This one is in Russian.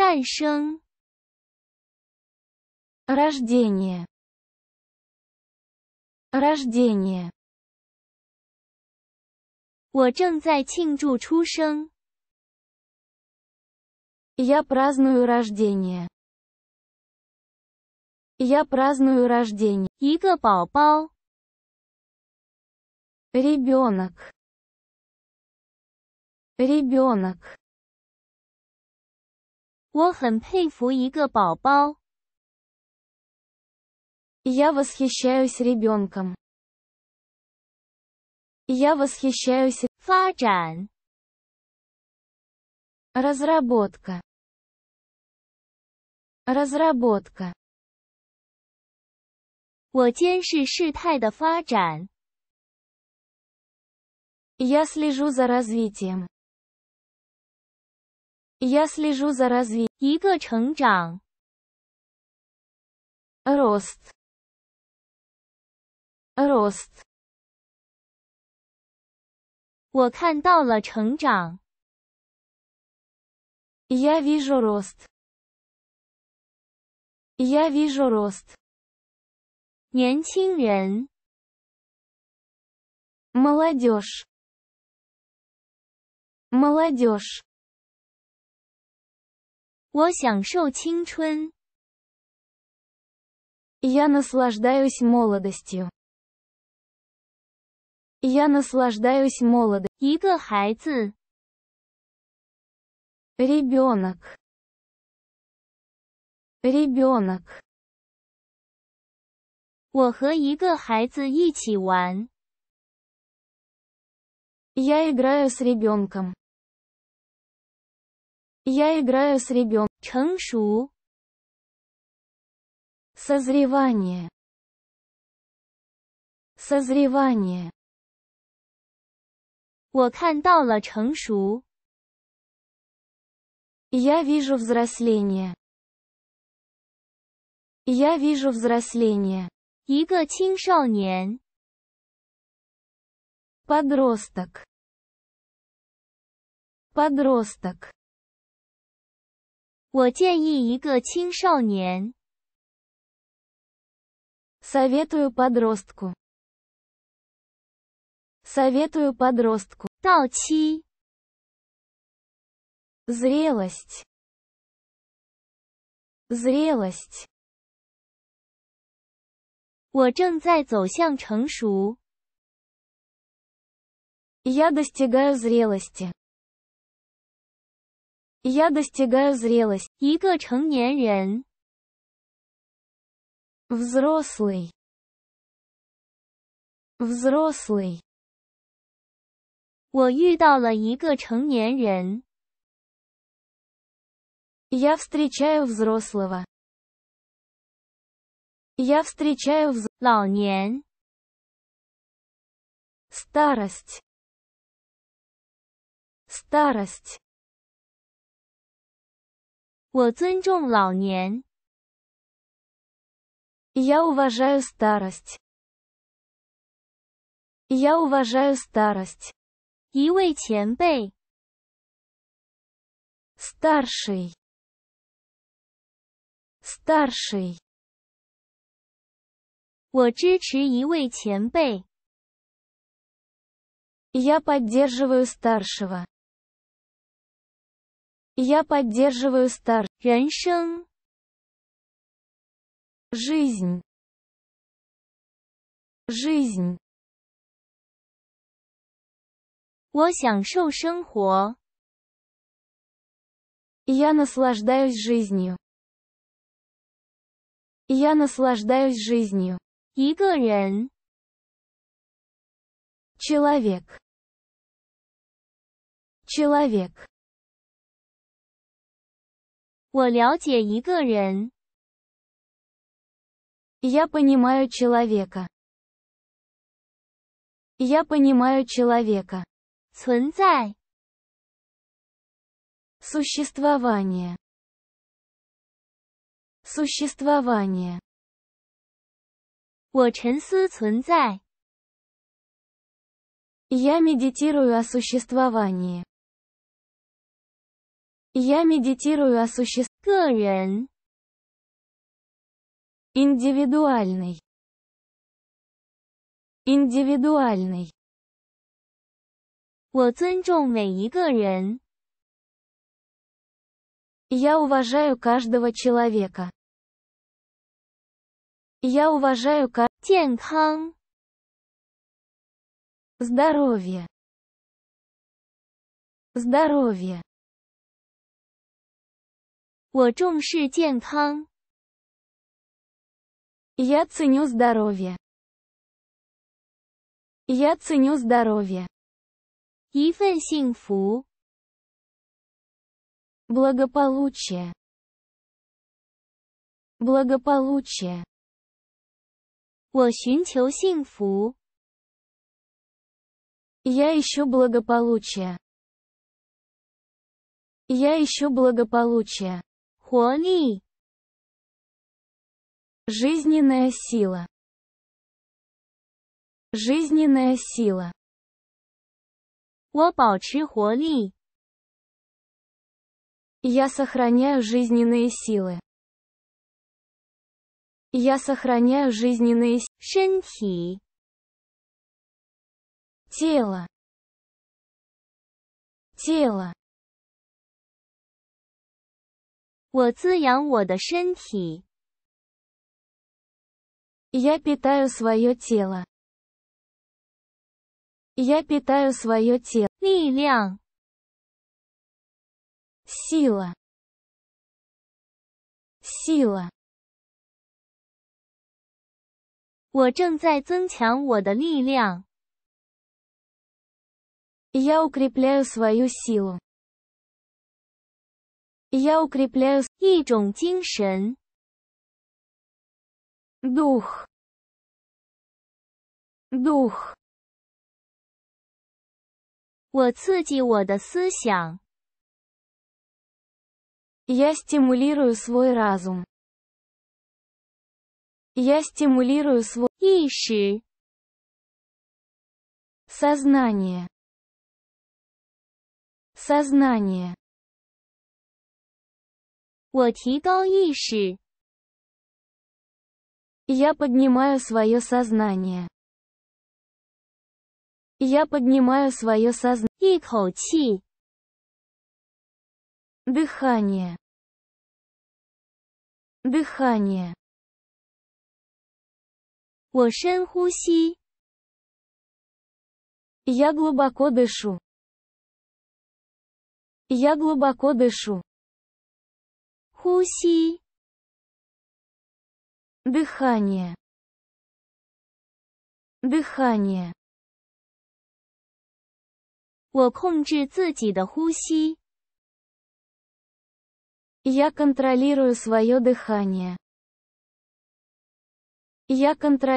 诞生、рождение, рождение。我正在庆祝出生。Я праздную рождение. Я праздную рождение. ребенок Ребенок. 我很佩服一个宝宝。Я восхищаюсь ребенком. Я восхищаюсь 发展 разработка разработка Я слежу за развитием. Я слежу за развитием. 一个成长。Рост. Рост. Я вижу рост. Я вижу рост. 年轻人。Молодежь. Молодежь. 我享受青春. Я наслаждаюсь молодостью. Я наслаждаюсь молодостью. 一个孩子. Ребенок. Ребенок. 我和一个孩子一起玩. Я играю с ребенком. Я играю с ребенком. Чэншу. Созревание. Созревание. 我看到了成熟. Я вижу взросление. Я вижу взросление. 一个青少年. Подросток. Подросток. 我建议一个青少年。Советую подростку. Советую подростку. 到期。Зрелость. Зрелость. 我正在走向成熟。Я достигаю зрелости. Я достигаю зрелость. 一个成年人. Взрослый. Взрослый. 我遇到了一个成年人. Я встречаю взрослого. Я встречаю взрослого. 老年. Старость. Старость. 我尊重老年. Я уважаю старость. Я уважаю старость. 一位前辈. Старший. Старший. Я поддерживаю старшего. Я поддерживаю стар. Юньшен. Жизнь. Жизнь. 我享受生活. Я наслаждаюсь жизнью. Я наслаждаюсь жизнью. 一个人. Человек. Человек. 我了解一个人。Я понимаю человека. Я понимаю человека. 存在 Существование. Существование. 我沉思存在 Я медитирую о существовании. Я медитирую о существе. 个人 индивидуальный индивидуальный 我尊重每一个人 я уважаю каждого человека я уважаю ка 健康 здоровье здоровье 我重视健康。Я ценю здоровье. Я ценю здоровье. 一份幸福。Благополучие. Благополучие. 我寻求幸福。Я ищу благополучие. Я ищу благополучие. 活力 жизненная сила жизненная сила 我保持活力 я сохраняю жизненные силы я сохраняю жизненные силы тело тело 我滋养我的身体。Я питаю своё тело. Я питаю своё тело. 力量。Сила. Сила. 我正在增强我的力量。Я укрепляю свою силу. Я укрепляю и 一种精神 дух дух Я стимулирую свой разум. Я стимулирую свой Ищи сознание сознание 我提高意识. Я поднимаю свое сознание. Я поднимаю свое сознание. 一口气. Дыхание. Дыхание. 我深呼吸. Я глубоко дышу. Я глубоко дышу. 呼吸，дыхание，дыхание。我控制自己的呼吸。Я контролирую свое дыхание. Я контролирую